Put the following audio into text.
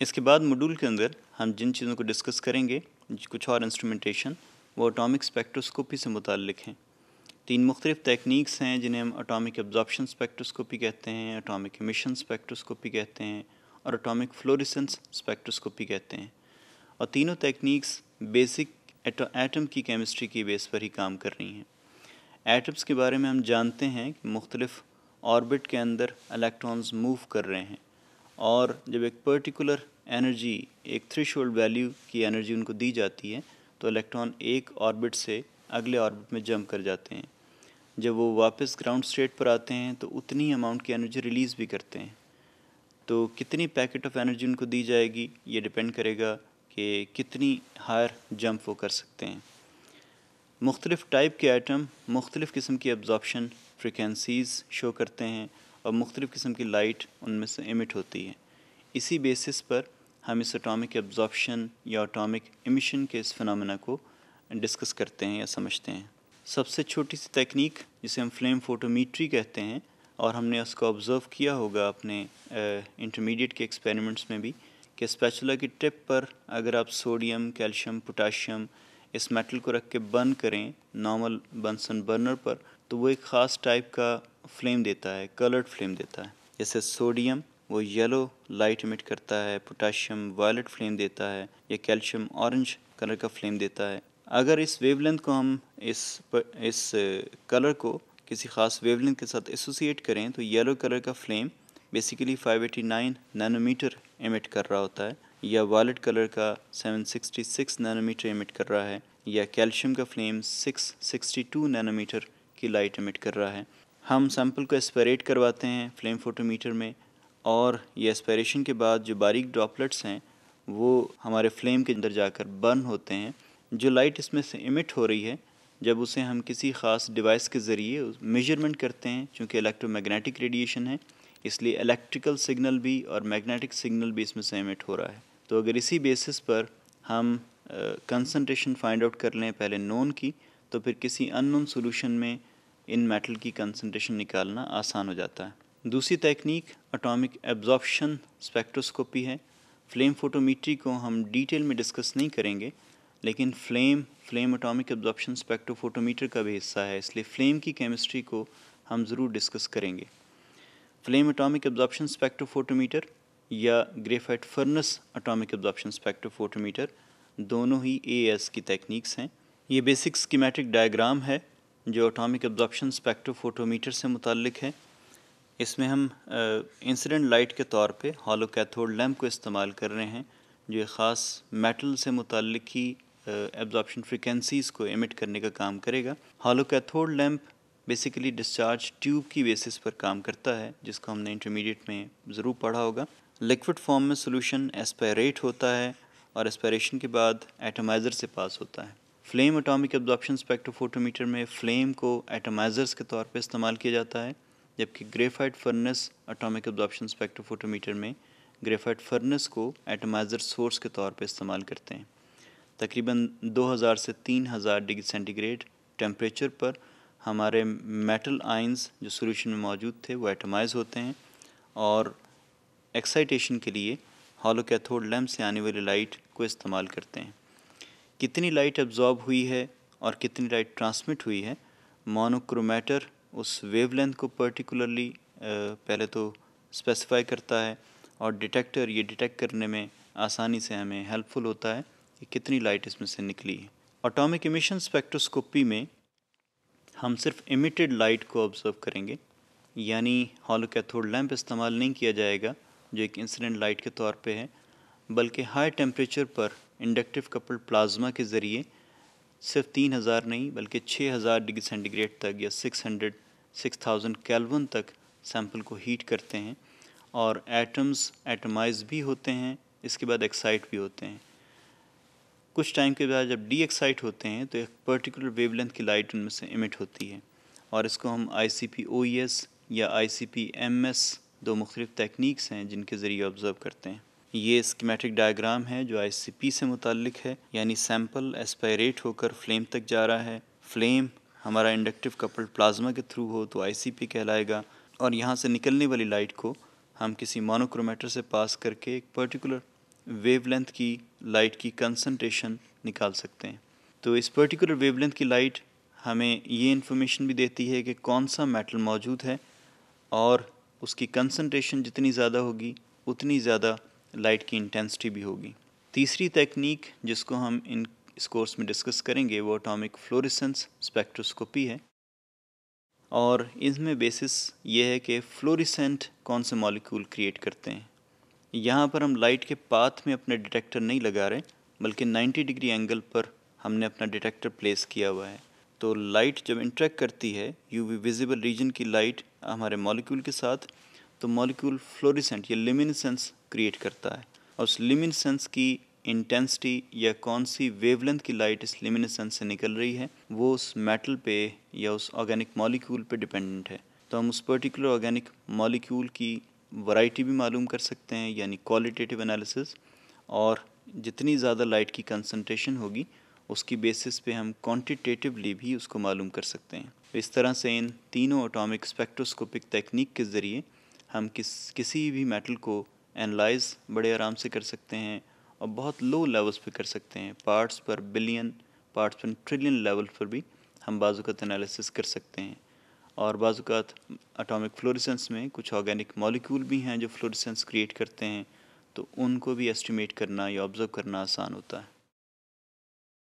इसके बाद मॉड्यूल के अंदर हम जिन चीज़ों को डिस्कस करेंगे कुछ और इंस्ट्रूमेंटेशन वो अटोमिक स्पेक्ट्रोस्कोपी से मुतल हैं तीन मुख्तलिफ टेक्निक्स हैं जिन्हें हम अटोमिक एब्जॉर्प्शन स्पेक्ट्रोस्कोपी कहते हैं अटोमिक एमिशन स्पेक्ट्रोस्कोपी कहते हैं और अटोमिक फ्लोरिसेंस स्पेक्ट्रोस्कोपी कहते हैं और तीनों टेक्निक्स बेसिक एटम की केमिस्ट्री की बेस पर ही काम कर रही हैं एटम्स के बारे में हम जानते हैं कि मुख्तलिफ ऑर्बिट के अंदर इलेक्ट्रॉन्स मूव कर रहे हैं और जब एक पर्टिकुलर एनर्जी एक थ्रिश वैल्यू की एनर्जी उनको दी जाती है तो इलेक्ट्रॉन एक ऑर्बिट से अगले ऑर्बिट में जंप कर जाते हैं जब वो वापस ग्राउंड स्टेट पर आते हैं तो उतनी अमाउंट की एनर्जी रिलीज़ भी करते हैं तो कितनी पैकेट ऑफ एनर्जी उनको दी जाएगी ये डिपेंड करेगा कि कितनी हायर जंप वो कर सकते हैं मुख्तलिफ़ टाइप के आइटम मुख्तलिफ़ किस्म की एब्जॉर्बशन फ्रिक्वेंसीज़ शो करते हैं और मुख्तलिफ़ किस्म की लाइट उनमें से इमिट होती है इसी बेसिस पर हम इस अटामिक एब्जॉर्बशन या अटामिक एमिशन के इस फिनमिना को डिस्कस करते हैं या समझते हैं सबसे छोटी सी तकनीक जिसे हम फ्लेम फोटोमीट्री कहते हैं और हमने उसको ऑब्ज़र्व किया होगा अपने इंटरमीडिएट के एक्सपेरिमेंट्स में भी कि स्पैचुला की टिप पर अगर आप सोडियम कैल्शियम पोटाशियम इस मेटल को रख के बर्न करें नॉर्मल बंसन बर्नर पर तो वो एक ख़ास टाइप का फ्लेम देता है कलर्ड फ्लेम देता है जैसे सोडियम वो येलो लाइट इमिट करता है पोटाशियम वायलेट फ्लेम देता है या कैल्शियम ऑरेंज कलर का फ्लेम देता है अगर इस वेवलेंथ को हम इस पर, इस कलर को किसी ख़ास वेवलेंथ के साथ एसोसिएट करें तो येलो कलर का फ्लेम बेसिकली 589 नैनोमीटर एमिट कर रहा होता है या वायलेट कलर का 766 नैनोमीटर एमिट कर रहा है या कैल्शियम का फ्लेम 662 नैनोमीटर की लाइट एमिट कर रहा है हम सैम्पल को एस्पेरेट करवाते हैं फ्लेम फोटोमीटर में और ये एस्पेरेशन के बाद जो बारीक ड्रॉपलेट्स हैं वो हमारे फ्लेम के अंदर जाकर बर्न होते हैं जो लाइट इसमें से इमिट हो रही है जब उसे हम किसी ख़ास डिवाइस के ज़रिए मेजरमेंट करते हैं चूँकि इलेक्ट्रोमैग्नेटिक रेडिएशन है इसलिए इलेक्ट्रिकल सिग्नल भी और मैग्नेटिक सिग्नल भी इसमें से इमिट हो रहा है तो अगर इसी बेसिस पर हम कंसनट्रेशन फाइंड आउट कर लें पहले नोन की तो फिर किसी अननोन सॉल्यूशन में इन मेटल की कंसनट्रेशन निकालना आसान हो जाता है दूसरी तकनीक अटोमिक एब्जॉर्प्शन स्पेक्ट्रोस्कोपी है फ्लेम फोटोमीट्री को हम डिटेल में डिस्कस नहीं करेंगे लेकिन flame flame atomic absorption spectrophotometer का भी हिस्सा है इसलिए फ्लेम की केमिस्ट्री को हम ज़रूर डिस्कस करेंगे फ्लेम अटोमिक एब्जॉर्प्शन स्पेक्ट्रोफोटोमीटर या graphite furnace atomic absorption spectrophotometer दोनों ही ए की टेक्निक्स हैं ये बेसिक स्कीमेटिक डायग्राम है जो अटोमिक एब्जॉर्प्शन स्पेक्ट्रोफोटोमीटर से मुतलिक है इसमें हम इंसिडेंट लाइट के तौर पे हॉलो कैथोड लैम्प को इस्तेमाल कर रहे हैं जो एक ख़ास मेटल से मुतल ही एब्जॉपन फ्रिक्वेंसीज़ को एमिट करने का काम करेगा hollow cathode lamp basically discharge tube की बेसिस पर काम करता है जिसको हमने इंटरमीडिएट में ज़रूर पढ़ा होगा लिक्विड फॉर्म में सोल्यूशन एस्पायरेट होता है और एस्पायरेशन के बाद एटमाइज़र से पास होता है फ्लेम एटॉमिक एब्जॉर्प्शन स्पेक्ट्रोफोटोमीटर में फ्लेम को एटमाइज़र्स के तौर पे इस्तेमाल किया जाता है जबकि graphite furnace atomic absorption spectrophotometer में ग्रेफाइट फर्नेस को एटमाइज़र सोर्स के तौर पे इस्तेमाल करते हैं तकरीबन 2000 से 3000 डिग्री सेंटीग्रेड टेम्परेचर पर हमारे मेटल आइंस जो सोल्यूशन में मौजूद थे वो एटमाइज़ होते हैं और एक्साइटेशन के लिए हॉलो कैथोड लैम्प से आने वाली लाइट को इस्तेमाल करते हैं कितनी लाइट एब्जॉर्ब हुई है और कितनी लाइट ट्रांसमिट हुई है मोनोक्रोमेटर उस वेवलेंथ को पर्टिकुलरली पहले तो स्पेसिफाई करता है और डिटेक्टर ये डिटेक्ट करने में आसानी से हमें हेल्पफुल होता है कि कितनी लाइट इसमें से निकली है ऑटोमिक इमिशन स्पेक्ट्रोस्कोपी में हम सिर्फ इमिटेड लाइट को ऑब्जर्व करेंगे यानी हॉलो कैथोड लैंप इस्तेमाल नहीं किया जाएगा जो एक इंसिडेंट लाइट के तौर पे है बल्कि हाई टेम्परेचर पर इंडक्टिव कपल प्लाज्मा के ज़रिए सिर्फ तीन हज़ार नहीं बल्कि छः हज़ार डिग्री सेंटीग्रेड तक या six hundred six thousand kelvin तक सैम्पल को हीट करते हैं और एटम्स एटमाइज भी होते हैं इसके बाद एक्साइट भी होते हैं कुछ टाइम के बाद जब डी एक्साइट होते हैं तो एक पर्टिकुलर वेवलेंथ की लाइट उनमें से इमिट होती है और इसको हम आई C P O E S या I C P M S दो मुख्तलिफ़ टेक्निक्स हैं जिनके ज़रिए ऑब्ज़र्व करते हैं ये स्कीमेटिक डायग्राम है जो आईसीपी से मुतलक है यानी सैम्पल एस्पायरेट होकर फ्लेम तक जा रहा है फ्लेम हमारा इंडक्टिव कपल्ड प्लाज्मा के थ्रू हो तो आईसीपी कहलाएगा और यहाँ से निकलने वाली लाइट को हम किसी मोनोक्रोमेटर से पास करके एक पर्टिकुलर वेवलेंथ की लाइट की कंसनट्रेशन निकाल सकते हैं तो इस पर्टिकुलर वेवलेंथ की लाइट हमें ये इन्फॉर्मेशन भी देती है कि कौन सा मेटल मौजूद है और उसकी कंसनट्रेशन जितनी ज़्यादा होगी उतनी ज़्यादा लाइट की इंटेंसिटी भी होगी तीसरी तकनीक जिसको हम इन इस कोर्स में डिस्कस करेंगे वो अटोमिक फ्लोरिसेंस स्पेक्ट्रोस्कोपी है और इसमें बेसिस ये है कि फ्लोरिसेंट कौन से मॉलिक्यूल क्रिएट करते हैं यहाँ पर हम लाइट के पाथ में अपने डिटेक्टर नहीं लगा रहे बल्कि 90 डिग्री एंगल पर हमने अपना डिटेक्टर प्लेस किया हुआ है तो लाइट जब इंट्रैक्ट करती है यू विजिबल रीजन की लाइट हमारे मॉलिक्यूल के साथ तो मॉलिक्यूल फ्लोरिसेंट या लिमिनसेंस क्रिएट करता है और उस लिमिनसेंस की इंटेंसिटी या कौन सी वेवलेंथ की लाइट इस लिमिनसेंस से निकल रही है वो उस मेटल पे या उस ऑर्गेनिक मॉलिक्यूल पे डिपेंडेंट है तो हम उस पर्टिकुलर ऑर्गेनिक मॉलिक्यूल की वैरायटी भी मालूम कर सकते हैं यानी क्वालिटेटिव एनालिसिस और जितनी ज़्यादा लाइट की कंसनट्रेशन होगी उसकी बेसिस पे हम क्वांटिटेटिवली भी उसको मालूम कर सकते हैं इस तरह से इन तीनों ऑटोमिक स्पेक्ट्रोस्कोपिक तकनीक के ज़रिए हम किस किसी भी मेटल को एनालाइज बड़े आराम से कर सकते हैं और बहुत लो लेवल्स पे कर सकते हैं पार्ट्स पर बिलियन पार्ट्स पर ट्रिलियन लेवल पर भी हम बाजुकात एनालिसिस कर सकते हैं और बाजुकात अटोमिक फ्लोरिसेंस में कुछ ऑर्गेनिक मॉलिक्यूल भी हैं जो फ्लोरिसेंस क्रिएट करते हैं तो उनको भी एस्टिमेट करना या ऑब्ज़र्व करना आसान होता है